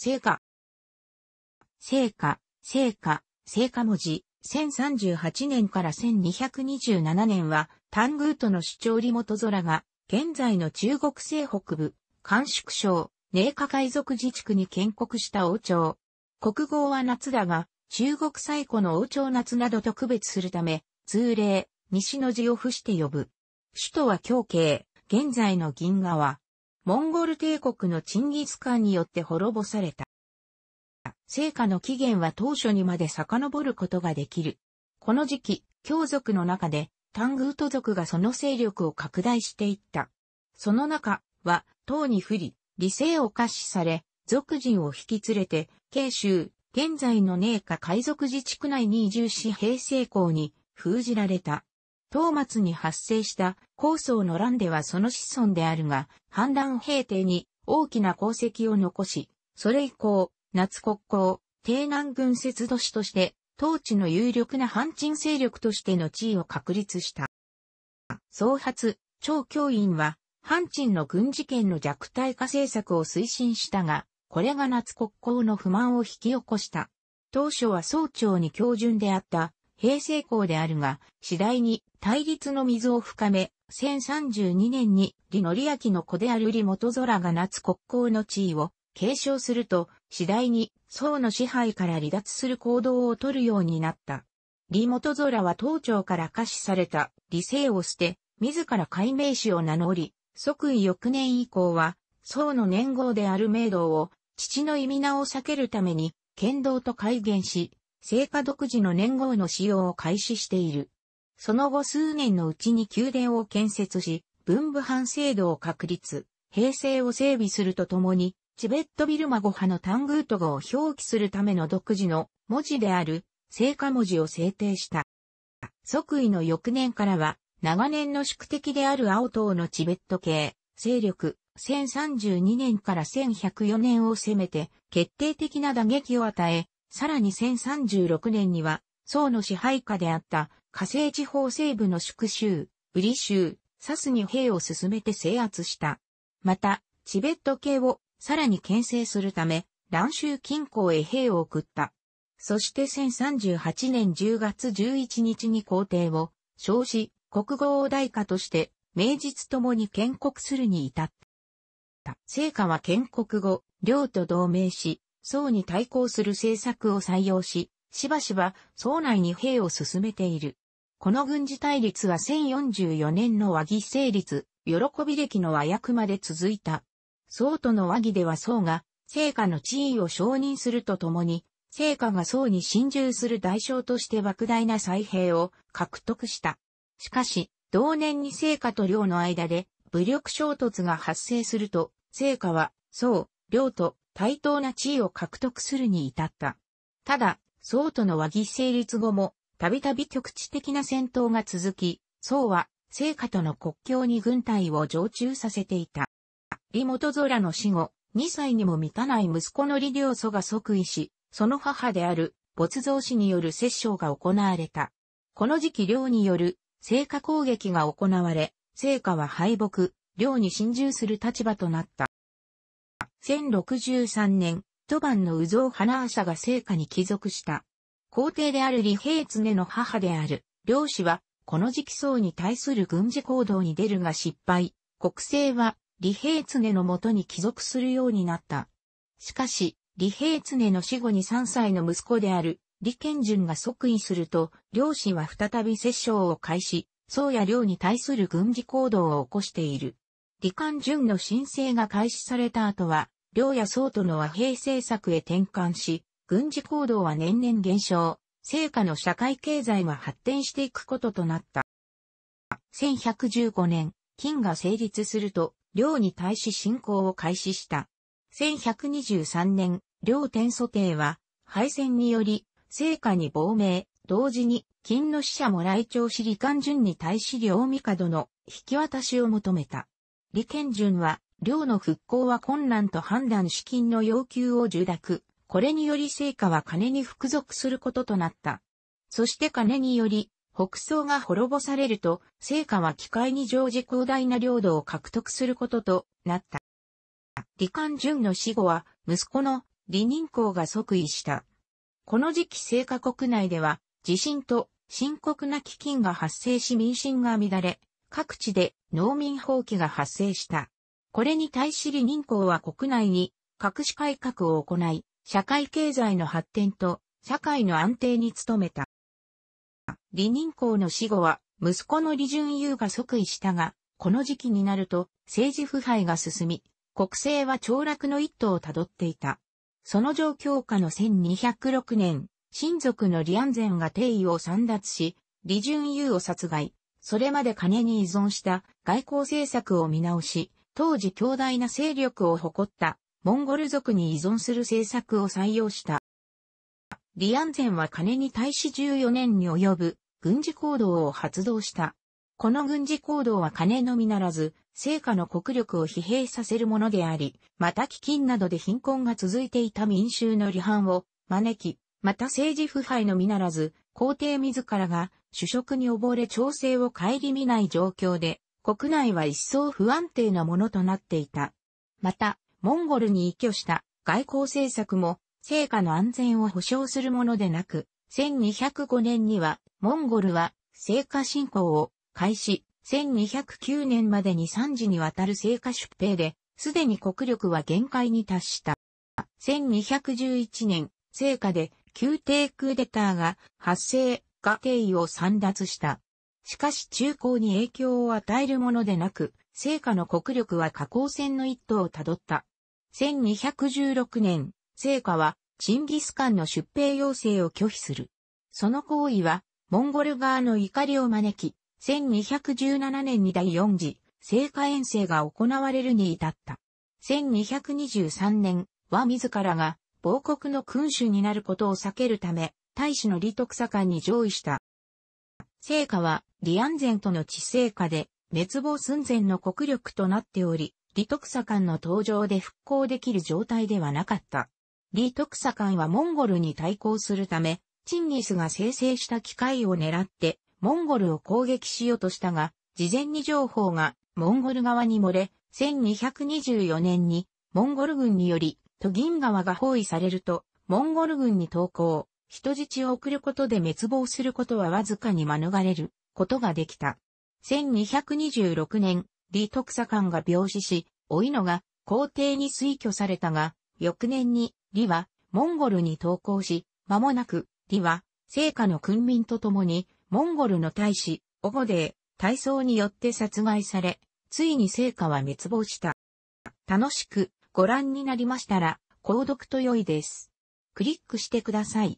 聖火。聖火、聖火、聖火文字。1038年から1227年は、タングートの主張リモト空が、現在の中国西北部、甘粛省、寧夏海賊自治区に建国した王朝。国号は夏だが、中国最古の王朝夏などと区別するため、通例、西の字を付して呼ぶ。首都は京慶、現在の銀河は、モンゴル帝国のチンギスカンによって滅ぼされた。成果の起源は当初にまで遡ることができる。この時期、強族の中で、タングート族がその勢力を拡大していった。その中は、唐に不利、理性を可視され、族人を引き連れて、慶州、現在の寧夏海賊自治区内に移住し平成校に封じられた。当末に発生した高層の乱ではその子孫であるが、反乱平定に大きな功績を残し、それ以降、夏国交、帝南軍節都市として、当地の有力な反鎮勢力としての地位を確立した。総発、長教員は、反鎮の軍事権の弱体化政策を推進したが、これが夏国交の不満を引き起こした。当初は総長に教準であった平成校であるが、次第に対立の溝を深め、1032年に李則明の子である李元空が夏国交の地位を継承すると、次第に宋の支配から離脱する行動を取るようになった。李元空は当朝から下視された理性を捨て、自ら改名士を名乗り、即位翌年以降は、宋の年号である明道を、父の意味名を避けるために、剣道と改元し、聖火独自の年号の使用を開始している。その後数年のうちに宮殿を建設し、文武藩制度を確立、平成を整備するとともに、チベットビルマ語派のタングート語を表記するための独自の文字である聖火文字を制定した。即位の翌年からは、長年の宿敵である青島のチベット系、勢力、1032年から1104年を攻めて、決定的な打撃を与え、さらに1036年には、宋の支配下であった火星地方西部の宿州、ウリ州、サスに兵を進めて制圧した。また、チベット系をさらに牽制するため、蘭州近郊へ兵を送った。そして1038年10月11日に皇帝を、称し、国語を大家として、名実ともに建国するに至った。成果は建国後、領と同盟し、宋に対抗する政策を採用し、しばしば宋内に兵を進めている。この軍事対立は1044年の和議成立、喜び歴の和訳まで続いた。宋との和議では宋が、聖火の地位を承認するとともに、聖火が宋に侵入する代償として莫大な再兵を獲得した。しかし、同年に聖火と領の間で武力衝突が発生すると、聖火は、宋、領と対等な地位を獲得するに至った。ただ、宋との和議成立後も、たびたび局地的な戦闘が続き、宋は、聖火との国境に軍隊を常駐させていた。李元空の死後、2歳にも満たない息子の李良祖が即位し、その母である没造氏による殺生が行われた。この時期寮による聖火攻撃が行われ、聖火は敗北、寮に侵入する立場となった。1063年、都番の宇蔵花朝が聖下に帰属した。皇帝である李平常の母である、両氏は、この時期層に対する軍事行動に出るが失敗、国政は、李平常のもとに帰属するようになった。しかし、李平常の死後に3歳の息子である、李賢順が即位すると、両氏は再び摂政を開始、宋や領に対する軍事行動を起こしている。李官淳の申請が開始された後は、両や総との和平政策へ転換し、軍事行動は年々減少、成果の社会経済は発展していくこととなった。1115年、金が成立すると、領に対し侵攻を開始した。1123年、領天祖帝は、敗戦により、成果に亡命、同時に、金の使者も来庁し李官順に対し両帝の引き渡しを求めた。李健順は、領の復興は困難と判断資金の要求を受諾。これにより成果は金に服属することとなった。そして金により、北宋が滅ぼされると、成果は機械に乗じ広大な領土を獲得することとなった。李漢順の死後は、息子の李任公が即位した。この時期成果国内では、地震と深刻な飢饉が発生し民心が乱れ、各地で農民放棄が発生した。これに対し李任公は国内に各種改革を行い、社会経済の発展と社会の安定に努めた。李任公の死後は息子の李淳優が即位したが、この時期になると政治腐敗が進み、国政は凋落の一途をたどっていた。その状況下の1206年、親族の李安全が帝位を散奪し、李淳優を殺害、それまで金に依存した外交政策を見直し、当時強大な勢力を誇ったモンゴル族に依存する政策を採用した。リアンゼンは金に対し14年に及ぶ軍事行動を発動した。この軍事行動は金のみならず、成果の国力を疲弊させるものであり、また飢饉などで貧困が続いていた民衆の離反を招き、また政治腐敗のみならず、皇帝自らが主食に溺れ調整を顧みない状況で、国内は一層不安定なものとなっていた。また、モンゴルに依拠した外交政策も、成果の安全を保障するものでなく、1205年には、モンゴルは、成果侵攻を開始、1209年までに3次にわたる成果出兵で、すでに国力は限界に達した。1211年、成果で、宮廷クーデターが発生、が定位を散脱した。しかし中高に影響を与えるものでなく、聖火の国力は下降線の一途をたどった。1216年、聖火はチンギスカンの出兵要請を拒否する。その行為は、モンゴル側の怒りを招き、1217年に第4次、聖火遠征が行われるに至った。1223年は自らが、亡国の君主になることを避けるため、大使の李徳左官に上位した。成果は、李安全との知成果で、滅亡寸前の国力となっており、李徳左官の登場で復興できる状態ではなかった。李徳左官はモンゴルに対抗するため、チンギスが生成した機械を狙って、モンゴルを攻撃しようとしたが、事前に情報がモンゴル側に漏れ、1224年にモンゴル軍により、都銀川が包囲されると、モンゴル軍に投降。人質を送ることで滅亡することはわずかに免れることができた。1226年、李徳佐官が病死し、おいのが皇帝に推挙されたが、翌年に李はモンゴルに投降し、間もなく李は聖火の君民と共にモンゴルの大使、オゴデー、大僧によって殺害され、ついに聖火は滅亡した。楽しくご覧になりましたら、購読と良いです。クリックしてください。